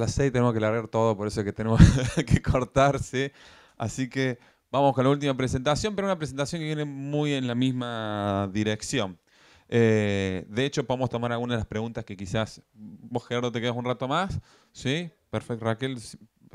las 6 tenemos que largar todo, por eso que tenemos que cortarse. Así que vamos con la última presentación, pero una presentación que viene muy en la misma dirección. Eh, de hecho, podemos tomar algunas de las preguntas que quizás vos, Gerardo, te quedas un rato más. ¿Sí? Perfecto, Raquel.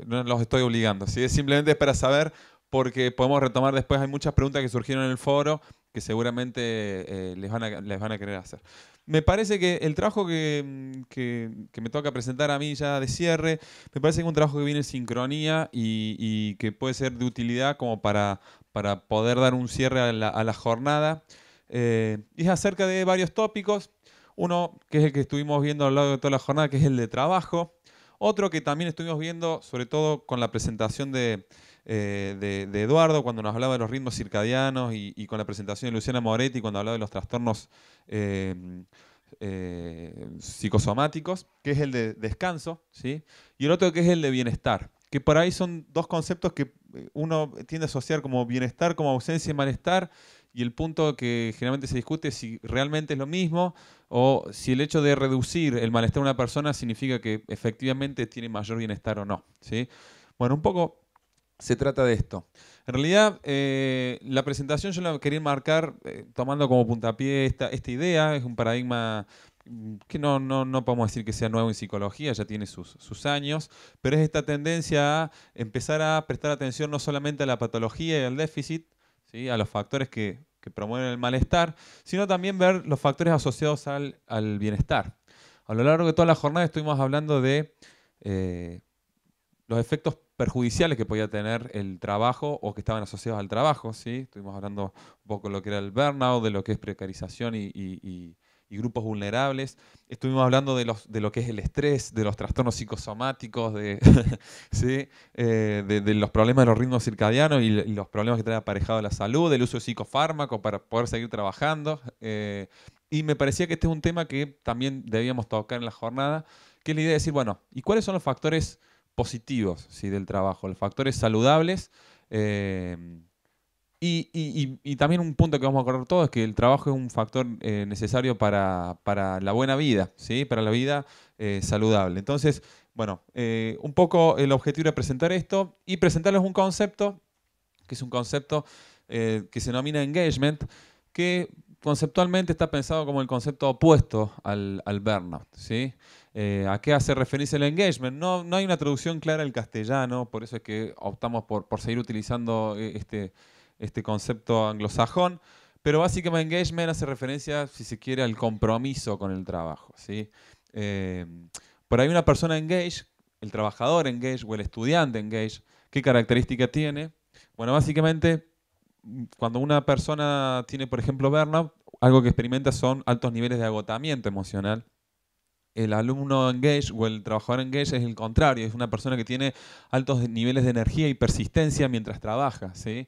No los estoy obligando. Simplemente es para saber, porque podemos retomar después. Hay muchas preguntas que surgieron en el foro que seguramente eh, les, van les van a querer hacer. Me parece que el trabajo mm, que, me toca presentar a mí ya de cierre, me parece que es un trabajo que viene en sincronía y, que puede ser de utilidad como para, para poder dar un cierre a la, jornada. Eh, es acerca de varios tópicos. Uno que es el que estuvimos viendo al lado de toda la jornada, que es el de trabajo. Otro que también estuvimos viendo, sobre todo con la presentación de, eh, de, Eduardo cuando nos hablaba de los ritmos circadianos y, con la presentación de Luciana Moretti cuando hablaba de los trastornos em, eh, psicosomáticos, que es el de descanso, ¿sí? y el otro que es el de bienestar, que por ahí son dos conceptos que eh, uno tiende a asociar como bienestar, como ausencia y malestar, y el punto que generalmente se discute es si realmente es lo mismo o si el hecho de reducir el malestar de una persona significa que efectivamente tiene mayor bienestar o no. ¿sí? Bueno, un poco se trata de esto. En realidad, eh, la presentación yo la quería marcar eh, tomando como puntapié esta, esta idea, es un paradigma mm, que no, no, podemos decir que sea nuevo en psicología, ya tiene sus, años, pero es esta tendencia a empezar a prestar atención no solamente a la patología y al déficit, ¿sí? a los factores que, promueven el malestar, sino también ver los factores asociados al, al, bienestar. A lo largo de toda la jornada estuvimos hablando de eh, los efectos perjudiciales que podía tener el trabajo o que estaban asociados al trabajo. ¿sí? Estuvimos hablando un poco de lo que era el burnout, de lo que es precarización y, grupos vulnerables. Estuvimos hablando de, lo que es el estrés, de los trastornos psicosomáticos, de, eh, los problemas de los ritmos circadianos y, los problemas que trae aparejado la salud, del uso de psicofármacos para poder seguir trabajando. Eh, y me parecía que este es un tema que también debíamos tocar en la jornada, que es la idea de decir, bueno, ¿y cuáles son los factores? positivos ¿sí? del trabajo, los factores saludables. Eh, y, también un punto que vamos a acordar todos es que el trabajo es un factor eh, necesario para, la buena vida, ¿sí? para la vida eh, saludable. Entonces, bueno, un poco el objetivo era presentar esto y presentarles un concepto, que es un concepto que se denomina engagement, que conceptualmente está pensado como el concepto opuesto al, al burnout. ¿sí? Eh, ¿A qué hace referencia el engagement? No, no hay una traducción clara al castellano, por eso es que optamos por, seguir utilizando eh, este, este, concepto anglosajón. Pero básicamente engagement hace referencia, si se quiere, al compromiso con el trabajo. ¿sí? Eh, por ahí una persona engage, el trabajador engage o el estudiante engage, ¿qué característica tiene? Bueno, básicamente, cuando una persona tiene, por ejemplo, burnout, algo que experimenta son altos niveles de agotamiento emocional el alumno engage o el trabajador engage es el contrario, es una persona que tiene altos niveles de energía y persistencia mientras trabaja. Eh,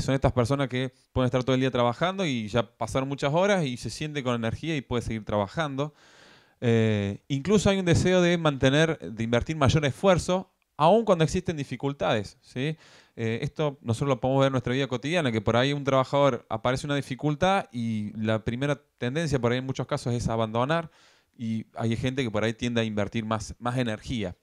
son estas personas que pueden estar todo el día trabajando y ya pasaron muchas horas y se siente con energía y puede seguir trabajando. Eh, incluso hay un deseo de mantener, de invertir mayor esfuerzo, aun cuando existen dificultades. Eh, esto nosotros lo podemos ver en nuestra vida cotidiana, que por ahí un trabajador aparece una dificultad y la primera tendencia por ahí en muchos casos es abandonar y hay gente que por ahí tiende a invertir más, más energía.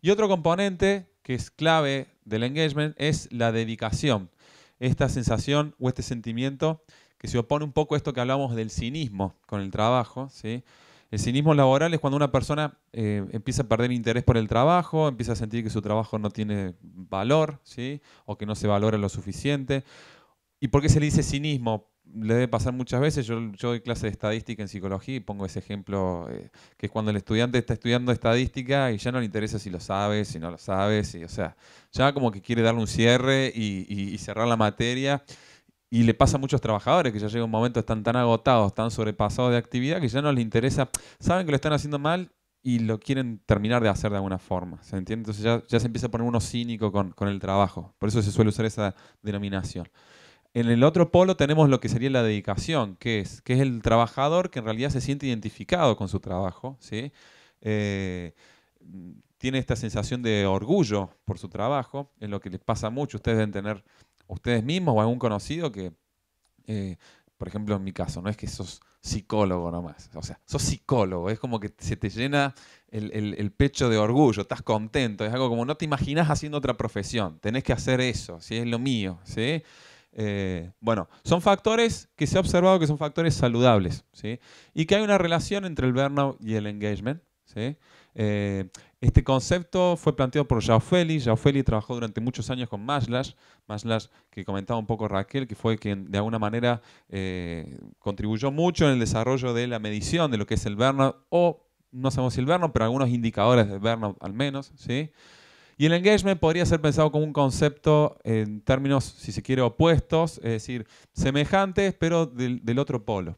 Y otro componente que es clave del engagement es la dedicación. Esta sensación o este sentimiento que se opone un poco a esto que hablamos del cinismo con el trabajo. ¿sí? El cinismo laboral es cuando una persona eh, empieza a perder interés por el trabajo, empieza a sentir que su trabajo no tiene valor, ¿sí? o que no se valora lo suficiente. ¿Y por qué se le dice cinismo? le debe pasar muchas veces, yo, doy clase de estadística en psicología y pongo ese ejemplo, eh, que es cuando el estudiante está estudiando estadística y ya no le interesa si lo sabe, si no lo sabe, si, o sea, ya como que quiere darle un cierre y, cerrar la materia. Y le pasa a muchos trabajadores que ya llega un momento, están tan agotados, tan sobrepasados de actividad que ya no les interesa, saben que lo están haciendo mal y lo quieren terminar de hacer de alguna forma. ¿Se entiende? Entonces ya, se empieza a poner uno cínico con el trabajo. Por eso se suele usar esa denominación. En el otro polo tenemos lo que sería la dedicación, que es, que es el trabajador que en realidad se siente identificado con su trabajo, ¿sí? Eh, tiene esta sensación de orgullo por su trabajo, es lo que les pasa mucho, ustedes deben tener ustedes mismos o algún conocido que, eh, por ejemplo, en mi caso, no es que sos psicólogo nomás, o sea, sos psicólogo, es como que se te llena el, pecho de orgullo, estás contento, es algo como no te imaginas haciendo otra profesión, tenés que hacer eso, si es lo mío, ¿sí? Eh, bueno, son factores que se ha observado que son factores saludables, ¿sí? Y que hay una relación entre el burnout y el engagement, ¿sí? Eh, este concepto fue planteado por Jaufeli. Jaufeli trabajó durante muchos años con Maslash. Maslash, que comentaba un poco Raquel, que fue quien de alguna manera eh, contribuyó mucho en el desarrollo de la medición de lo que es el burnout, o no sabemos si el burnout, pero algunos indicadores del burnout al menos, ¿sí? sí y el engagement podría ser pensado como un concepto en términos, si se quiere, opuestos, es decir, semejantes, pero del, otro polo.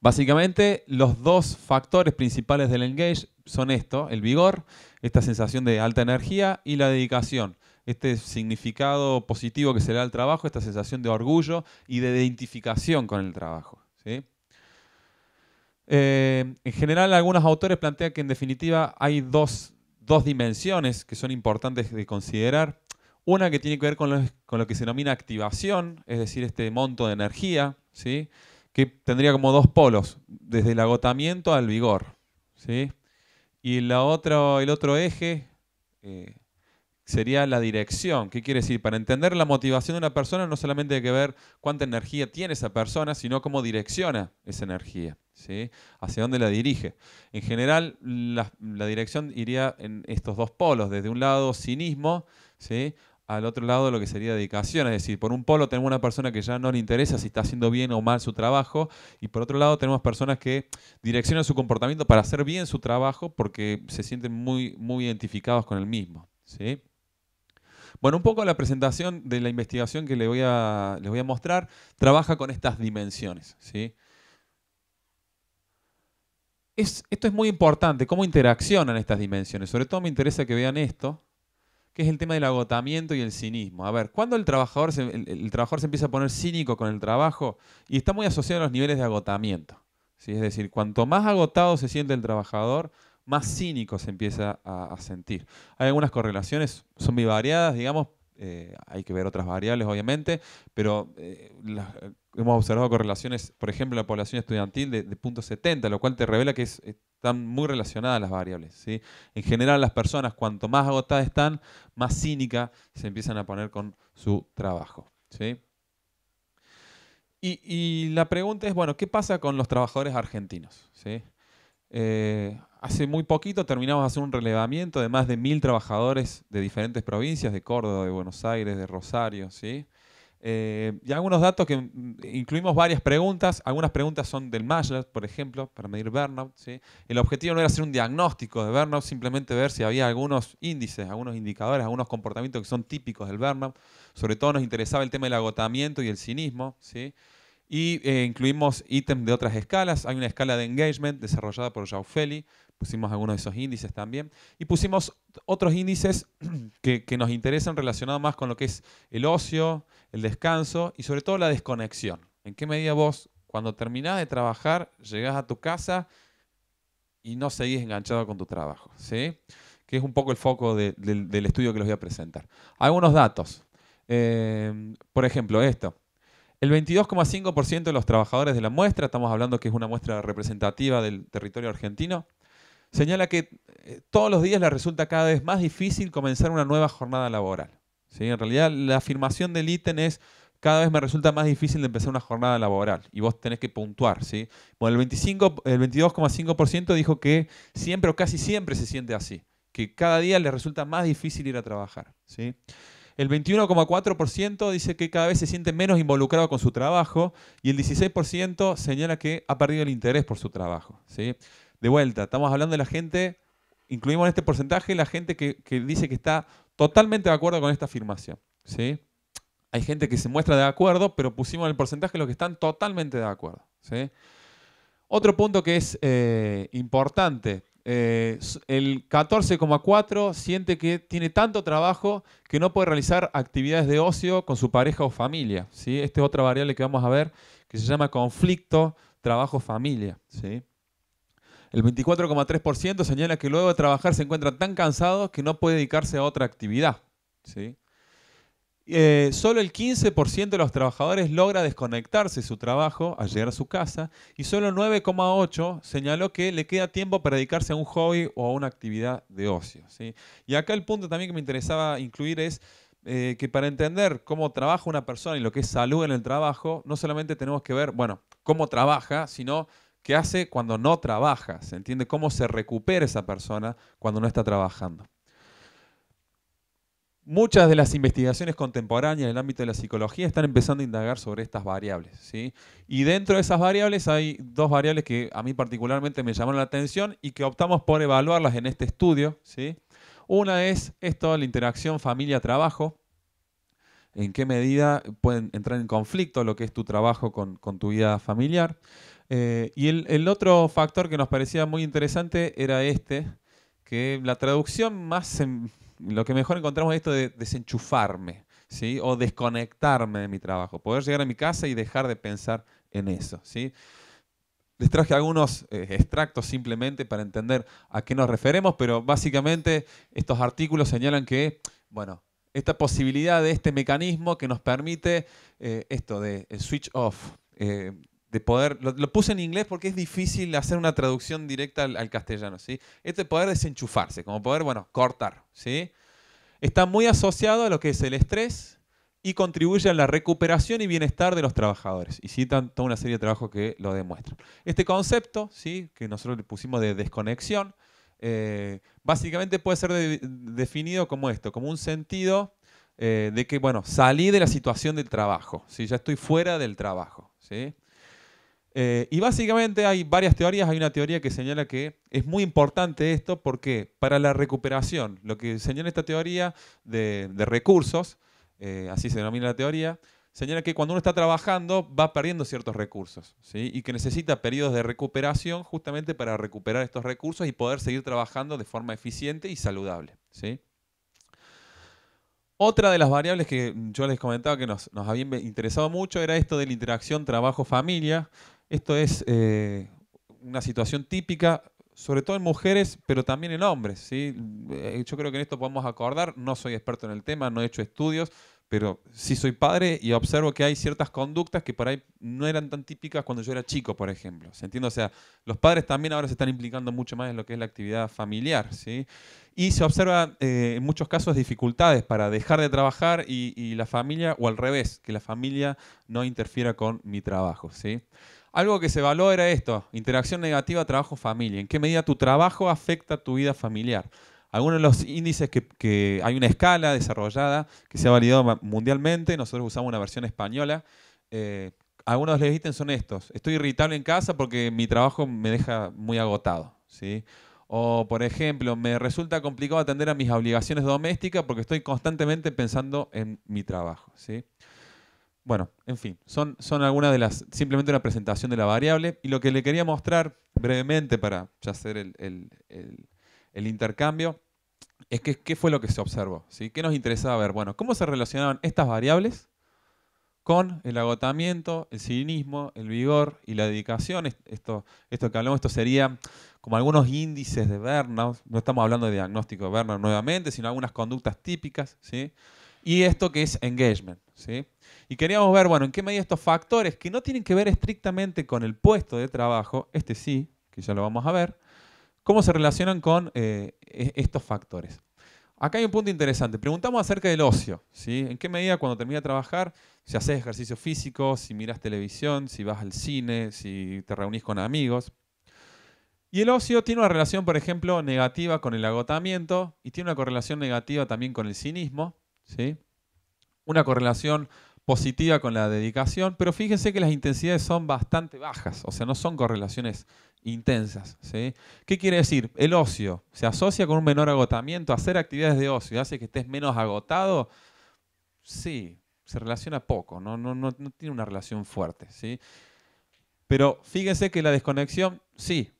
Básicamente, los dos factores principales del engage son esto, el vigor, esta sensación de alta energía y la dedicación, este significado positivo que se le da al trabajo, esta sensación de orgullo y de identificación con el trabajo. Eh, en general, algunos autores plantean que en definitiva hay dos dos dimensiones que son importantes de considerar. Una que tiene que ver con lo, que se denomina activación, es decir, este monto de energía, ¿sí? que tendría como dos polos, desde el agotamiento al vigor. Y la otra, el otro eje eh, sería la dirección. ¿Qué quiere decir? Para entender la motivación de una persona no solamente hay que ver cuánta energía tiene esa persona, sino cómo direcciona esa energía. ¿sí? ¿Hacia dónde la dirige? En general, la, dirección iría en estos dos polos, desde un lado cinismo, ¿sí? al otro lado lo que sería dedicación, es decir, por un polo tenemos una persona que ya no le interesa si está haciendo bien o mal su trabajo, y por otro lado tenemos personas que direccionan su comportamiento para hacer bien su trabajo porque se sienten muy, muy identificados con el mismo. ¿sí? Bueno, un poco la presentación de la investigación que les voy a, les voy a mostrar trabaja con estas dimensiones. ¿sí? esto es muy importante, cómo interaccionan estas dimensiones. Sobre todo me interesa que vean esto, que es el tema del agotamiento y el cinismo. A ver, cuando el trabajador se, el, se empieza a poner cínico con el trabajo y está muy asociado a los niveles de agotamiento. Es decir, cuanto más agotado se siente el trabajador, más cínico se empieza a, sentir. Hay algunas correlaciones, son muy variadas, digamos, eh, hay que ver otras variables, obviamente, pero eh, hemos observado correlaciones, por ejemplo, en la población estudiantil de, 70, lo cual te revela que están muy relacionadas las variables. ¿sí? En general, las personas, cuanto más agotadas están, más cínica se empiezan a poner con su trabajo. Y, la pregunta es, bueno, ¿qué pasa con los trabajadores argentinos? Eh, hace muy poquito terminamos de hacer un relevamiento de más de mil trabajadores de diferentes provincias, de Córdoba, de Buenos Aires, de Rosario, ¿sí? Eh, y algunos datos que mm, incluimos varias preguntas. Algunas preguntas son del Mashler, por ejemplo, para medir burnout. El objetivo no era hacer un diagnóstico de burnout, simplemente ver si había algunos índices, algunos indicadores, algunos comportamientos que son típicos del burnout. Sobre todo nos interesaba el tema del agotamiento y el cinismo. ¿sí? Y eh, incluimos ítems de otras escalas. Hay una escala de engagement desarrollada por Jaufeli. Pusimos algunos de esos índices también. Y pusimos otros índices que, que nos interesan relacionados más con lo que es el ocio, el descanso y sobre todo la desconexión. ¿En qué medida vos, cuando terminás de trabajar, llegás a tu casa y no seguís enganchado con tu trabajo? ¿sí? Que es un poco el foco del estudio que les voy a presentar. Algunos datos. Eh, por ejemplo, esto. El 22,5% de los trabajadores de la muestra, estamos hablando que es una muestra representativa del territorio argentino, señala que eh, todos los días les resulta cada vez más difícil comenzar una nueva jornada laboral. En realidad la afirmación del ítem es cada vez me resulta más difícil de empezar una jornada laboral y vos tenés que puntuar. ¿sí? Bueno, el, 25, el 22,5% dijo que siempre o casi siempre se siente así, que cada día le resulta más difícil ir a trabajar. ¿sí? El 21,4% dice que cada vez se siente menos involucrado con su trabajo y el 16% señala que ha perdido el interés por su trabajo. ¿sí? De vuelta, estamos hablando de la gente, incluimos en este porcentaje la gente que, que dice que está Totalmente de acuerdo con esta afirmación. ¿sí? Hay gente que se muestra de acuerdo, pero pusimos el porcentaje de los que están totalmente de acuerdo. ¿sí? Otro punto que es eh, importante. Eh, el 14,4 siente que tiene tanto trabajo que no puede realizar actividades de ocio con su pareja o familia. ¿sí? Esta es otra variable que vamos a ver que se llama conflicto trabajo-familia. ¿sí? El 24,3% señala que luego de trabajar se encuentra tan cansado que no puede dedicarse a otra actividad. ¿sí? Eh, solo el 15% de los trabajadores logra desconectarse de su trabajo al llegar a su casa y solo 9,8% señaló que le queda tiempo para dedicarse a un hobby o a una actividad de ocio. Y acá el punto también que me interesaba incluir es eh, que para entender cómo trabaja una persona y lo que es salud en el trabajo, no solamente tenemos que ver, bueno, cómo trabaja, sino ¿Qué hace cuando no trabaja. ¿Se entiende cómo se recupera esa persona cuando no está trabajando? Muchas de las investigaciones contemporáneas en el ámbito de la psicología están empezando a indagar sobre estas variables. ¿sí? Y dentro de esas variables hay dos variables que a mí particularmente me llamaron la atención y que optamos por evaluarlas en este estudio. ¿sí? Una es esto, la interacción familia-trabajo. En qué medida pueden entrar en conflicto lo que es tu trabajo con tu vida familiar. Eh, y el, otro factor que nos parecía muy interesante era este, que la traducción más, lo que mejor encontramos es esto de desenchufarme, ¿sí? O desconectarme de mi trabajo, poder llegar a mi casa y dejar de pensar en eso, ¿sí? Les traje algunos eh, extractos simplemente para entender a qué nos referemos, pero básicamente estos artículos señalan que, bueno, esta posibilidad de este mecanismo que nos permite eh, esto de switch off, de poder, lo, puse en inglés porque es difícil hacer una traducción directa al, castellano, ¿sí? Este poder desenchufarse, como poder, bueno, cortar, ¿sí? Está muy asociado a lo que es el estrés y contribuye a la recuperación y bienestar de los trabajadores. Y citan toda una serie de trabajos que lo demuestran. Este concepto, ¿sí? Que nosotros le pusimos de desconexión, eh, básicamente puede ser definido como esto, como un sentido eh, de que, bueno, salí de la situación del trabajo, ¿sí? Ya estoy fuera del trabajo, ¿sí? Eh, y básicamente hay varias teorías. Hay una teoría que señala que es muy importante esto porque para la recuperación, lo que señala esta teoría de, recursos, eh, así se denomina la teoría, señala que cuando uno está trabajando va perdiendo ciertos recursos y que necesita periodos de recuperación justamente para recuperar estos recursos y poder seguir trabajando de forma eficiente y saludable. Otra de las variables que yo les comentaba que nos, nos había interesado mucho era esto de la interacción trabajo-familia. Esto es eh, una situación típica, sobre todo en mujeres, pero también en hombres. ¿sí? Eh, yo creo que en esto podemos acordar, no soy experto en el tema, no he hecho estudios, pero sí soy padre y observo que hay ciertas conductas que por ahí no eran tan típicas cuando yo era chico, por ejemplo. O sea, los padres también ahora se están implicando mucho más en lo que es la actividad familiar, ¿sí? Y se observa eh, en muchos casos dificultades para dejar de trabajar y, y, la familia, o al revés, que la familia no interfiera con mi trabajo, ¿sí? Algo que se evaluó era esto, interacción negativa, trabajo, familia. ¿En qué medida tu trabajo afecta tu vida familiar? Algunos de los índices que, hay una escala desarrollada que se ha validado mundialmente, nosotros usamos una versión española. Eh, algunos de los ítems son estos. Estoy irritable en casa porque mi trabajo me deja muy agotado. ¿sí? O, por ejemplo, me resulta complicado atender a mis obligaciones domésticas porque estoy constantemente pensando en mi trabajo. ¿sí? Bueno, en fin, son, son algunas de las, simplemente una presentación de la variable y lo que le quería mostrar brevemente para ya hacer el, intercambio es que qué fue lo que se observó, ¿sí? ¿Qué nos interesaba ver? Bueno, ¿cómo se relacionaban estas variables con el agotamiento, el cinismo, el vigor y la dedicación? Esto, esto que hablamos, esto sería como algunos índices de Bernard. no estamos hablando de diagnóstico de Bernard nuevamente, sino algunas conductas típicas, ¿sí? sí y esto que es engagement. ¿sí? Y queríamos ver, bueno, en qué medida estos factores que no tienen que ver estrictamente con el puesto de trabajo, este sí, que ya lo vamos a ver, cómo se relacionan con eh, e, estos factores. Acá hay un punto interesante. Preguntamos acerca del ocio. ¿sí? ¿En qué medida cuando termina de trabajar, si haces ejercicio físico, si miras televisión, si vas al cine, si te reunís con amigos? Y el ocio tiene una relación, por ejemplo, negativa con el agotamiento y tiene una correlación negativa también con el cinismo. ¿sí? Una correlación positiva con la dedicación, pero fíjense que las intensidades son bastante bajas, o sea, no son correlaciones intensas. ¿Qué quiere decir? El ocio se asocia con un menor agotamiento, hacer actividades de ocio hace que estés menos agotado, sí, se relaciona poco, no, tiene una relación fuerte. ¿sí? Pero fíjense que la desconexión, sí,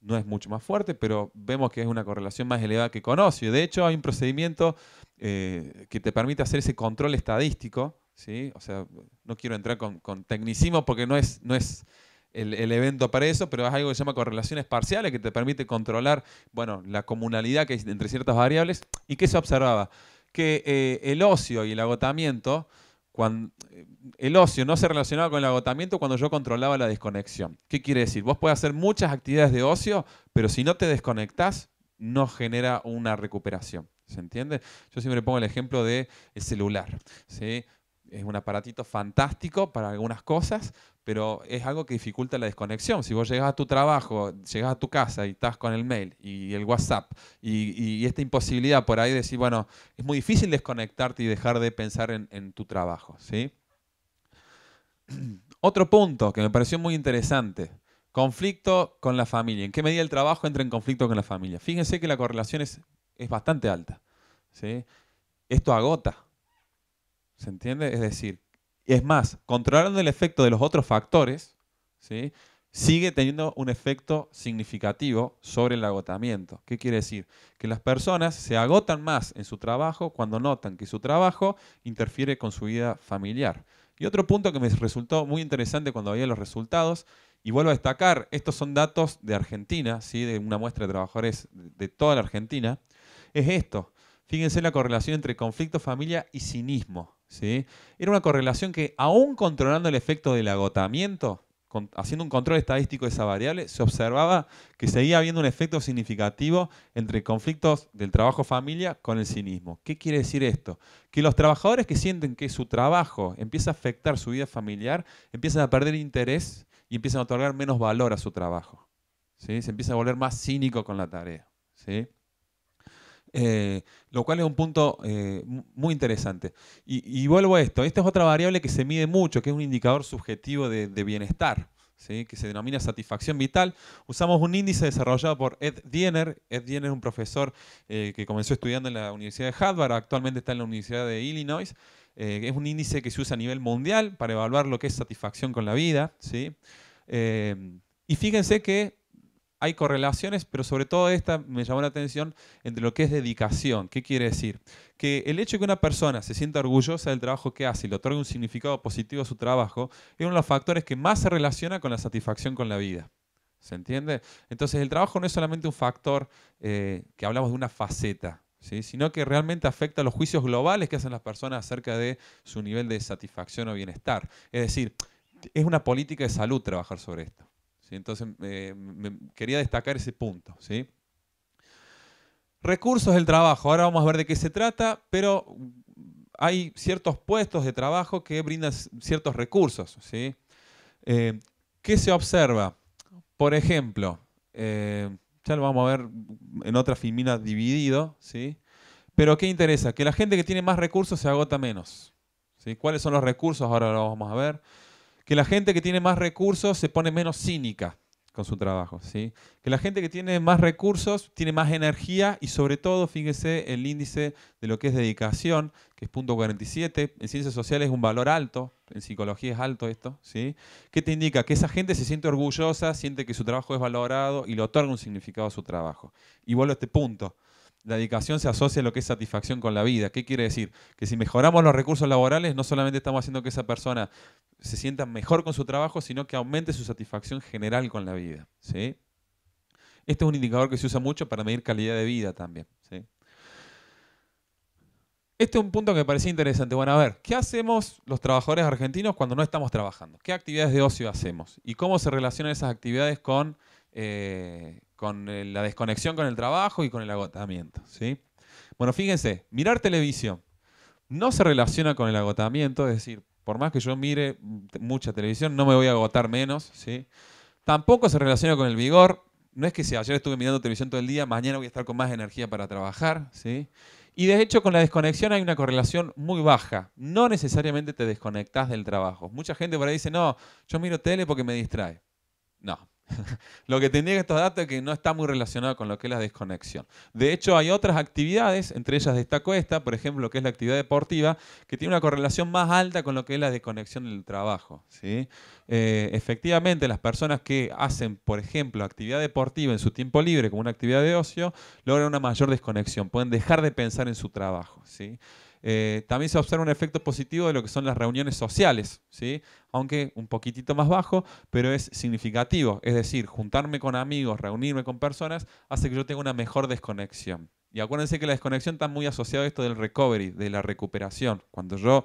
no es mucho más fuerte, pero vemos que es una correlación más elevada que con ocio. De hecho, hay un procedimiento eh, que te permite hacer ese control estadístico, ¿sí? O sea, no quiero entrar con, tecnicismo porque no es, no es el, evento para eso, pero es algo que se llama correlaciones parciales que te permite controlar, bueno, la comunalidad que hay entre ciertas variables. ¿Y qué se observaba? Que eh, el ocio y el agotamiento cuando, eh, el ocio no se relacionaba con el agotamiento cuando yo controlaba la desconexión. ¿Qué quiere decir? Vos podés hacer muchas actividades de ocio, pero si no te desconectás, no genera una recuperación. ¿Se entiende? Yo siempre pongo el ejemplo del celular. ¿sí? es un aparatito fantástico para algunas cosas, pero es algo que dificulta la desconexión. Si vos llegás a tu trabajo, llegás a tu casa y estás con el mail y el WhatsApp y, esta imposibilidad por ahí de decir, bueno, es muy difícil desconectarte y dejar de pensar en, tu trabajo. ¿sí? Otro punto que me pareció muy interesante, conflicto con la familia. ¿En qué medida el trabajo entra en conflicto con la familia? Fíjense que la correlación es, es bastante alta. ¿sí? Esto agota ¿Se entiende? Es decir, es más, controlando el efecto de los otros factores, ¿sí? sigue teniendo un efecto significativo sobre el agotamiento. ¿Qué quiere decir? Que las personas se agotan más en su trabajo cuando notan que su trabajo interfiere con su vida familiar. Y otro punto que me resultó muy interesante cuando veía los resultados, y vuelvo a destacar, estos son datos de Argentina, ¿sí? de una muestra de trabajadores de toda la Argentina, es esto. Fíjense la correlación entre conflicto, familia y cinismo. Era una correlación que, aún controlando el efecto del agotamiento, haciendo un control estadístico de esa variable, se observaba que seguía habiendo un efecto significativo entre conflictos del trabajo-familia con el cinismo. ¿Qué quiere decir esto? Que los trabajadores que sienten que su trabajo empieza a afectar su vida familiar, empiezan a perder interés y empiezan a otorgar menos valor a su trabajo. Se empieza a volver más cínico con la tarea. Eh, lo cual es un punto eh, muy interesante. Y, vuelvo a esto, esta es otra variable que se mide mucho, que es un indicador subjetivo de, bienestar, que se denomina satisfacción vital. Usamos un índice desarrollado por Ed Diener. Ed Diener es un profesor eh, que comenzó estudiando en la Universidad de Harvard, actualmente está en la Universidad de Illinois. es un índice que se usa a nivel mundial para evaluar lo que es satisfacción con la vida. ¿sí? y fíjense que hay correlaciones, pero sobre todo esta me llamó la atención entre lo que es dedicación. ¿Qué quiere decir? Que el hecho de que una persona se sienta orgullosa del trabajo que hace y le otorga un significado positivo a su trabajo es uno de los factores que más se relaciona con la satisfacción con la vida. ¿Se entiende? Entonces el trabajo no es solamente un factor eh, que hablamos de una faceta, ¿sí? sino que realmente afecta a los juicios globales que hacen las personas acerca de su nivel de satisfacción o bienestar. Es decir, es una política de salud trabajar sobre esto. Entonces, eh, quería destacar ese punto. Recursos del trabajo. Ahora vamos a ver de qué se trata, pero hay ciertos puestos de trabajo que brindan ciertos recursos. Eh, ¿Qué se observa? Por ejemplo, eh, ya lo vamos a ver en otra filmina dividido, Pero ¿qué interesa? Que la gente que tiene más recursos se agota menos. ¿Cuáles son los recursos? Ahora lo vamos a ver que la gente que tiene más recursos se pone menos cínica con su trabajo, ¿sí? Que la gente que tiene más recursos tiene más energía y sobre todo, fíjese, el índice de lo que es dedicación, que es punto 47, en ciencias sociales es un valor alto, en psicología es alto esto, ¿sí? Que te indica que esa gente se siente orgullosa, siente que su trabajo es valorado y le otorga un significado a su trabajo. Y vuelvo a este punto, la dedicación se asocia a lo que es satisfacción con la vida. ¿Qué quiere decir? Que si mejoramos los recursos laborales, no solamente estamos haciendo que esa persona se sienta mejor con su trabajo, sino que aumente su satisfacción general con la vida. ¿sí? Este es un indicador que se usa mucho para medir calidad de vida también. Este es un punto que me parecía interesante. Bueno, a ver, ¿qué hacemos los trabajadores argentinos cuando no estamos trabajando? ¿Qué actividades de ocio hacemos? ¿Y cómo se relacionan esas actividades con... Eh, con la desconexión con el trabajo y con el agotamiento. ¿sí? Bueno, fíjense, mirar televisión no se relaciona con el agotamiento, es decir, por más que yo mire mucha televisión, no me voy a agotar menos. ¿sí? Tampoco se relaciona con el vigor, no es que si ayer estuve mirando televisión todo el día, mañana voy a estar con más energía para trabajar. ¿sí? Y de hecho con la desconexión hay una correlación muy baja. No necesariamente te desconectas del trabajo. Mucha gente por ahí dice, no, yo miro tele porque me distrae. No, lo que tendría que estos datos es que no está muy relacionado con lo que es la desconexión. De hecho, hay otras actividades, entre ellas destaco esta, por ejemplo, que es la actividad deportiva, que tiene una correlación más alta con lo que es la desconexión en el trabajo. ¿sí? Eh, efectivamente, las personas que hacen, por ejemplo, actividad deportiva en su tiempo libre como una actividad de ocio, logran una mayor desconexión, pueden dejar de pensar en su trabajo. ¿sí? Eh, también se observa un efecto positivo de lo que son las reuniones sociales, ¿sí? aunque un poquitito más bajo, pero es significativo. Es decir, juntarme con amigos, reunirme con personas, hace que yo tenga una mejor desconexión. Y acuérdense que la desconexión está muy asociada a esto del recovery, de la recuperación. Cuando yo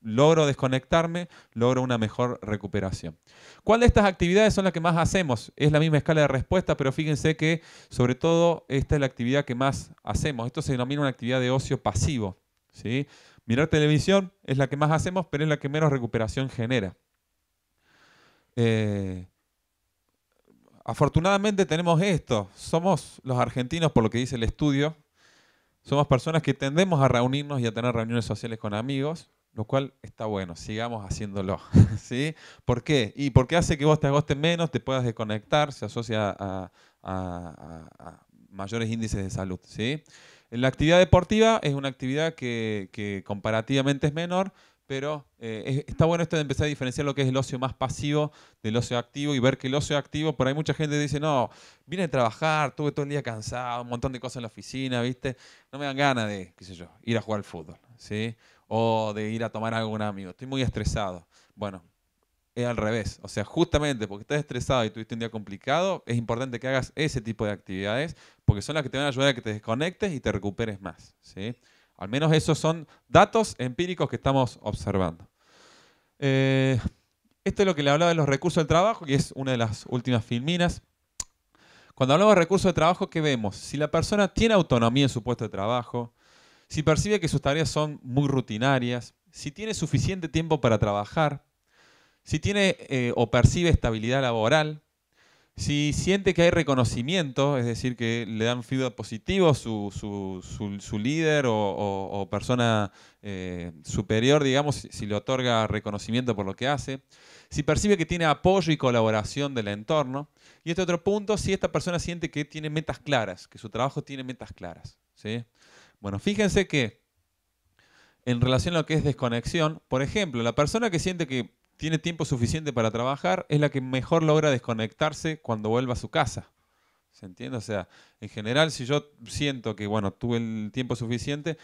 logro desconectarme, logro una mejor recuperación. ¿Cuál de estas actividades son las que más hacemos? Es la misma escala de respuesta, pero fíjense que sobre todo esta es la actividad que más hacemos. Esto se denomina una actividad de ocio pasivo. ¿sí? Mirar televisión es la que más hacemos, pero es la que menos recuperación genera. Eh, afortunadamente tenemos esto. Somos los argentinos, por lo que dice el estudio, somos personas que tendemos a reunirnos y a tener reuniones sociales con amigos, lo cual está bueno, sigamos haciéndolo. ¿sí? ¿Por qué? Y porque hace que vos te agostes menos, te puedas desconectar, se asocia a mayores índices de salud. ¿sí? La actividad deportiva es una actividad que, comparativamente es menor, pero eh, está bueno esto de empezar a diferenciar lo que es el ocio más pasivo del ocio activo y ver que el ocio activo, por ahí mucha gente dice, no, vine a trabajar, tuve todo el día cansado, un montón de cosas en la oficina, ¿viste? No me dan ganas de, qué sé yo, ir a jugar al fútbol, ¿sí? O de ir a tomar algo con un amigo, estoy muy estresado. Bueno, es al revés. O sea, justamente porque estás estresado y tuviste un día complicado, es importante que hagas ese tipo de actividades porque son las que te van a ayudar a que te desconectes y te recuperes más. ¿sí? Al menos esos son datos empíricos que estamos observando. Eh, esto es lo que le hablaba de los recursos del trabajo, que es una de las últimas filminas. Cuando hablamos de recursos de trabajo, ¿qué vemos? Si la persona tiene autonomía en su puesto de trabajo, si percibe que sus tareas son muy rutinarias, si tiene suficiente tiempo para trabajar, si tiene eh, o percibe estabilidad laboral, si siente que hay reconocimiento, es decir, que le dan feedback positivo su, su, líder o, persona eh, superior, digamos, si le otorga reconocimiento por lo que hace, si percibe que tiene apoyo y colaboración del entorno, y este otro punto, si esta persona siente que tiene metas claras, que su trabajo tiene metas claras. ¿sí? Bueno, fíjense que en relación a lo que es desconexión, por ejemplo, la persona que siente que tiene tiempo suficiente para trabajar, es la que mejor logra desconectarse cuando vuelva a su casa. ¿Se entiende? O sea, en general, si yo siento que, bueno, tuve el tiempo suficiente,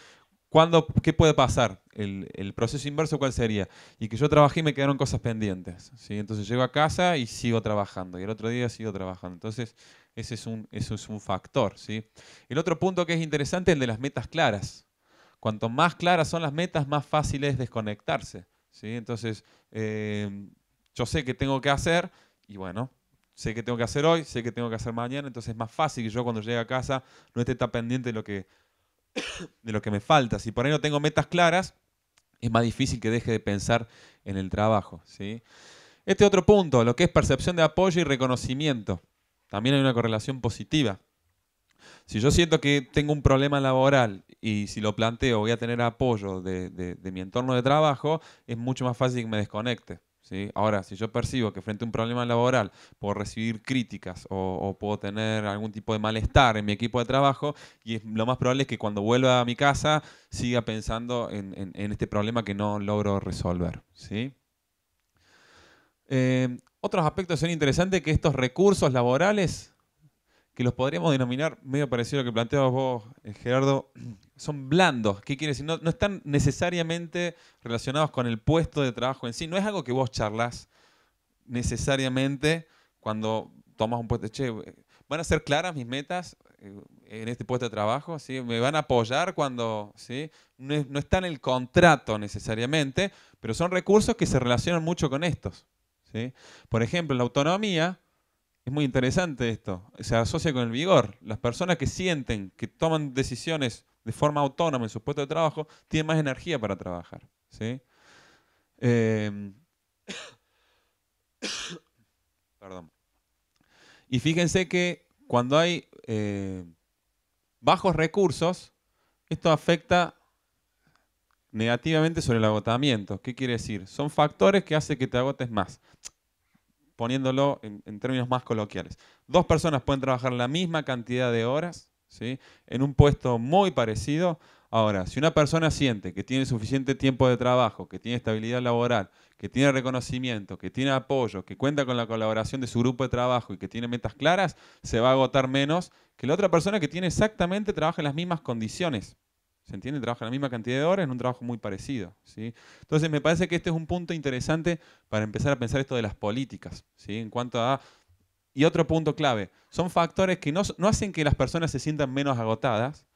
¿qué puede pasar? El, proceso inverso, ¿cuál sería? Y que yo trabajé y me quedaron cosas pendientes. ¿sí? Entonces llego a casa y sigo trabajando. Y el otro día sigo trabajando. Entonces, ese es un, eso es un factor. ¿sí? El otro punto que es interesante es el de las metas claras. Cuanto más claras son las metas, más fácil es desconectarse. Entonces, em, yo sé qué tengo que hacer y bueno, sé qué tengo que hacer hoy, sé qué tengo que hacer mañana, entonces es más fácil que yo cuando llegue a casa no esté tan pendiente de lo que, de lo que me falta. Si por ahí no tengo metas claras, es más difícil que deje de pensar en el trabajo. ¿sí? Este otro punto, lo que es percepción de apoyo y reconocimiento. También hay una correlación positiva. Si yo siento que tengo un problema laboral y si lo planteo voy a tener apoyo de, mi entorno de trabajo, es mucho más fácil que me desconecte. Ahora, si yo percibo que frente a un problema laboral puedo recibir críticas o, puedo tener algún tipo de malestar en mi equipo de trabajo, y lo más probable es que cuando vuelva a mi casa siga pensando en, este problema que no logro resolver. Eh, otros aspectos son interesantes que estos recursos laborales que los podríamos denominar, medio parecido a lo que planteabas vos, eh, Gerardo, son blandos. ¿Qué quiere decir? No, están necesariamente relacionados con el puesto de trabajo en sí. No es algo que vos charlas necesariamente cuando tomas un puesto. Che, ¿van a ser claras mis metas eh, en este puesto de trabajo? ¿Sí? ¿Me van a apoyar cuando.? ¿sí? No, está en el contrato necesariamente, pero son recursos que se relacionan mucho con estos. Por ejemplo, la autonomía es muy interesante esto. Se asocia con el vigor. Las personas que sienten, que toman decisiones de forma autónoma en su puesto de trabajo, tienen más energía para trabajar. Em, perdón. Y fíjense que cuando hay eh, bajos recursos, esto afecta negativamente sobre el agotamiento. ¿Qué quiere decir? Son factores que hacen que te agotes más poniéndolo en, términos más coloquiales. Dos personas pueden trabajar la misma cantidad de horas ¿sí? en un puesto muy parecido. Ahora, si una persona siente que tiene suficiente tiempo de trabajo, que tiene estabilidad laboral, que tiene reconocimiento, que tiene apoyo, que cuenta con la colaboración de su grupo de trabajo y que tiene metas claras, se va a agotar menos que la otra persona que tiene exactamente trabaja en las mismas condiciones. ¿Se entiende? Trabaja la misma cantidad de horas en un trabajo muy parecido. ¿sí? Entonces, me parece que este es un punto interesante para empezar a pensar esto de las políticas. ¿sí? En cuanto a. Y otro punto clave. Son factores que no, hacen que las personas se sientan menos agotadas,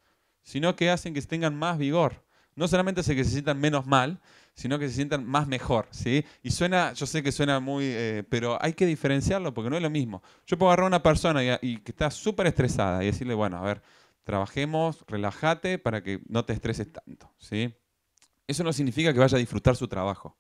sino que hacen que tengan más vigor. No solamente hace que se sientan menos mal, sino que se sientan más mejor, ¿sí? Y suena, yo sé que suena muy, eh, pero hay que diferenciarlo porque no es lo mismo. Yo puedo agarrar a una persona y, que está súper estresada y decirle, bueno, a ver, trabajemos, relájate para que no te estreses tanto, ¿sí? Eso no significa que vaya a disfrutar su trabajo.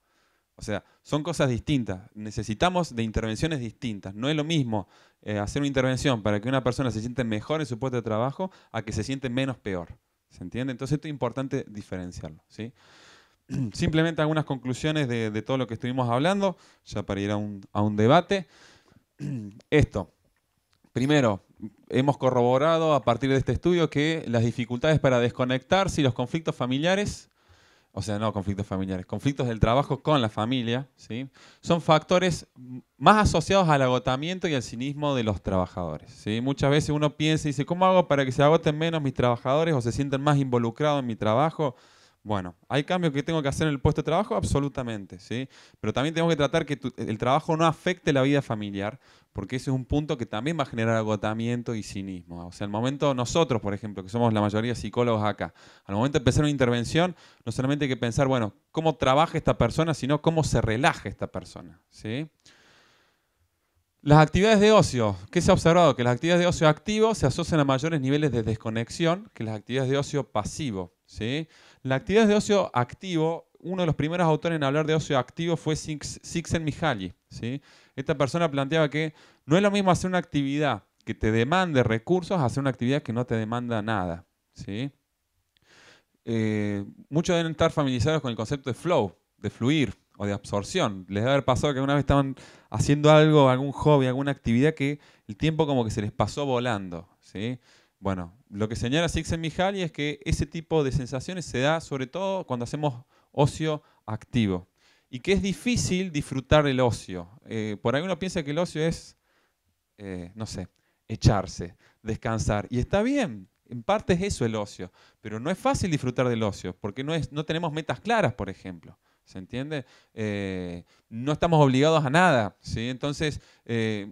O sea, son cosas distintas. Necesitamos de intervenciones distintas. No es lo mismo eh, hacer una intervención para que una persona se siente mejor en su puesto de trabajo a que se siente menos peor. ¿Se entiende? Entonces esto es importante diferenciarlo. ¿sí? Simplemente algunas conclusiones de, todo lo que estuvimos hablando, ya para ir a un, a un debate. Esto. Primero, hemos corroborado a partir de este estudio que las dificultades para desconectarse y los conflictos familiares, o sea, no conflictos familiares, conflictos del trabajo con la familia, son factores más asociados al agotamiento y al cinismo de los trabajadores. Muchas veces uno piensa y dice, ¿cómo hago para que se agoten menos mis trabajadores o se sienten más involucrados en mi trabajo? Bueno, ¿hay cambios que tengo que hacer en el puesto de trabajo? Absolutamente, ¿sí? Pero también tengo que tratar que el trabajo no afecte la vida familiar, porque ese es un punto que también va a generar agotamiento y cinismo. O sea, al momento nosotros, por ejemplo, que somos la mayoría psicólogos acá, al momento de empezar una intervención, no solamente hay que pensar, bueno, cómo trabaja esta persona, sino cómo se relaja esta persona, ¿sí? Las actividades de ocio. ¿Qué se ha observado? Que las actividades de ocio activo se asocian a mayores niveles de desconexión que las actividades de ocio pasivo. ¿sí? La actividad de ocio activo, uno de los primeros autores en hablar de ocio activo fue Sixen Mihaly. ¿sí? Esta persona planteaba que no es lo mismo hacer una actividad que te demande recursos a hacer una actividad que no te demanda nada. ¿sí? Eh, muchos deben estar familiarizados con el concepto de flow, de fluir o de absorción. Les debe haber pasado que alguna vez estaban haciendo algo, algún hobby, alguna actividad que el tiempo como que se les pasó volando. ¿sí? Bueno, lo que señala Mijali es que ese tipo de sensaciones se da sobre todo cuando hacemos ocio activo y que es difícil disfrutar el ocio. Eh, por ahí uno piensa que el ocio es, eh, no sé, echarse, descansar. Y está bien, en parte es eso el ocio, pero no es fácil disfrutar del ocio porque no, es, no tenemos metas claras, por ejemplo. ¿Se entiende? Eh, no estamos obligados a nada, ¿sí? Entonces, eh,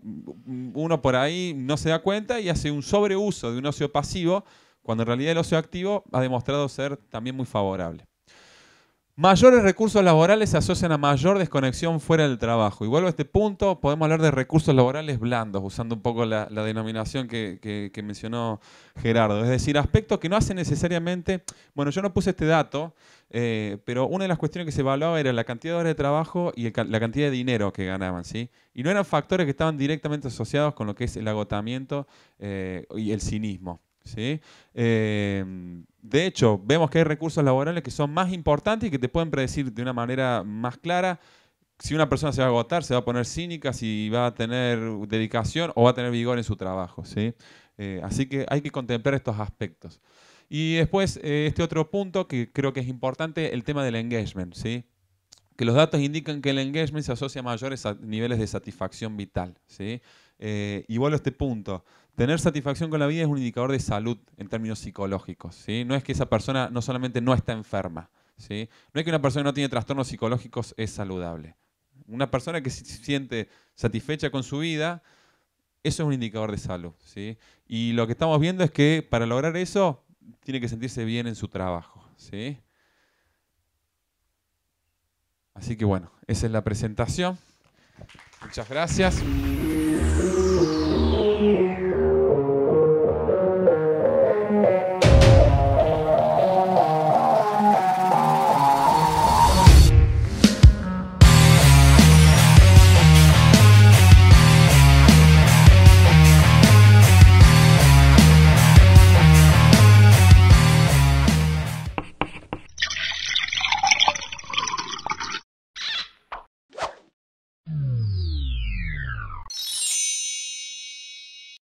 uno por ahí no se da cuenta y hace un sobreuso de un ocio pasivo, cuando en realidad el ocio activo ha demostrado ser también muy favorable. Mayores recursos laborales se asocian a mayor desconexión fuera del trabajo. Y vuelvo a este punto, podemos hablar de recursos laborales blandos, usando un poco la, denominación que, mencionó Gerardo. Es decir, aspectos que no hacen necesariamente, bueno, yo no puse este dato, eh, pero una de las cuestiones que se evaluaba era la cantidad de horas de trabajo y la cantidad de dinero que ganaban, ¿sí? Y no eran factores que estaban directamente asociados con lo que es el agotamiento eh, y el cinismo. ¿sí? Eh, de hecho, vemos que hay recursos laborales que son más importantes y que te pueden predecir de una manera más clara si una persona se va a agotar, se va a poner cínica, si va a tener dedicación o va a tener vigor en su trabajo. ¿sí? Eh, así que hay que contemplar estos aspectos. Y después, eh, este otro punto que creo que es importante, el tema del engagement. ¿sí? Que los datos indican que el engagement se asocia a mayores niveles de satisfacción vital. ¿sí? y vuelvo a este punto. Tener satisfacción con la vida es un indicador de salud en términos psicológicos. No es que esa persona no solamente no está enferma. No es que una persona que no tiene trastornos psicológicos es saludable. Una persona que se siente satisfecha con su vida, eso es un indicador de salud. Y lo que estamos viendo es que para lograr eso, tiene que sentirse bien en su trabajo. ¿sí? Así que bueno, esa es la presentación. Muchas gracias.